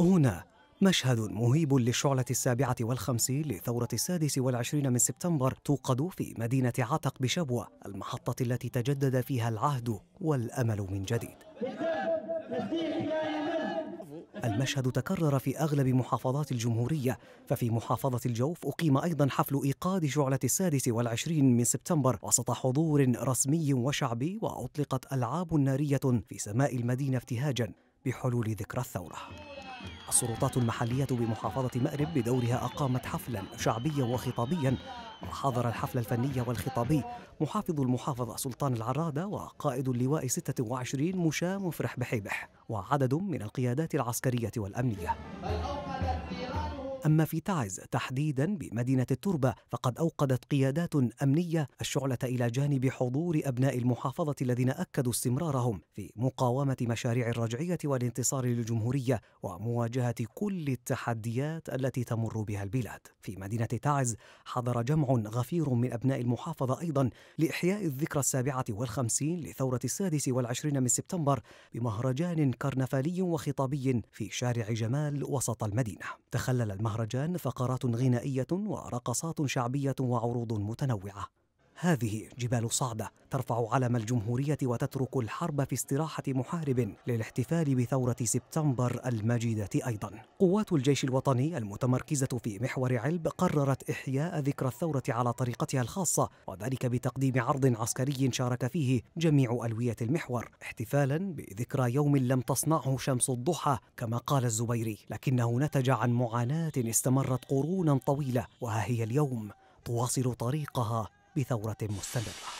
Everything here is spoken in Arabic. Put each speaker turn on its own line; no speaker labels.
هنا مشهد مهيب للشعلة السابعة والخمسين لثورة السادس والعشرين من سبتمبر توقد في مدينة عتق بشبوة المحطة التي تجدد فيها العهد والأمل من جديد المشهد تكرر في أغلب محافظات الجمهورية ففي محافظة الجوف أقيم أيضا حفل إيقاد شعلة السادس والعشرين من سبتمبر وسط حضور رسمي وشعبي وأطلقت ألعاب نارية في سماء المدينة ابتهاجا بحلول ذكرى الثوره السلطات المحلية بمحافظة مأرب بدورها أقامت حفلا شعبيا وخطابيا وحضر الحفل الفني والخطابي محافظ المحافظة سلطان العرادة وقائد اللواء 26 مشاة مفرح بحيبح وعدد من القيادات العسكرية والأمنية أما في تعز تحديدا بمدينة التربة فقد أوقدت قيادات أمنية الشعلة إلى جانب حضور أبناء المحافظة الذين أكدوا استمرارهم في مقاومة مشاريع الرجعية والانتصار للجمهورية ومواجهة كل التحديات التي تمر بها البلاد في مدينة تعز حضر جمع غفير من أبناء المحافظة أيضا لإحياء الذكرى السابعة والخمسين لثورة السادس والعشرين من سبتمبر بمهرجان كرنفالي وخطابي في شارع جمال وسط المدينة تخلل المهرجان المهرجان فقرات غنائية ورقصات شعبية وعروض متنوعة هذه جبال صعدة ترفع علم الجمهورية وتترك الحرب في استراحة محارب للاحتفال بثورة سبتمبر المجيدة أيضا قوات الجيش الوطني المتمركزة في محور علب قررت إحياء ذكرى الثورة على طريقتها الخاصة وذلك بتقديم عرض عسكري شارك فيه جميع ألوية المحور احتفالا بذكرى يوم لم تصنعه شمس الضحى كما قال الزبيري لكنه نتج عن معاناة استمرت قرونا طويلة وها هي اليوم تواصل طريقها بثوره مستمره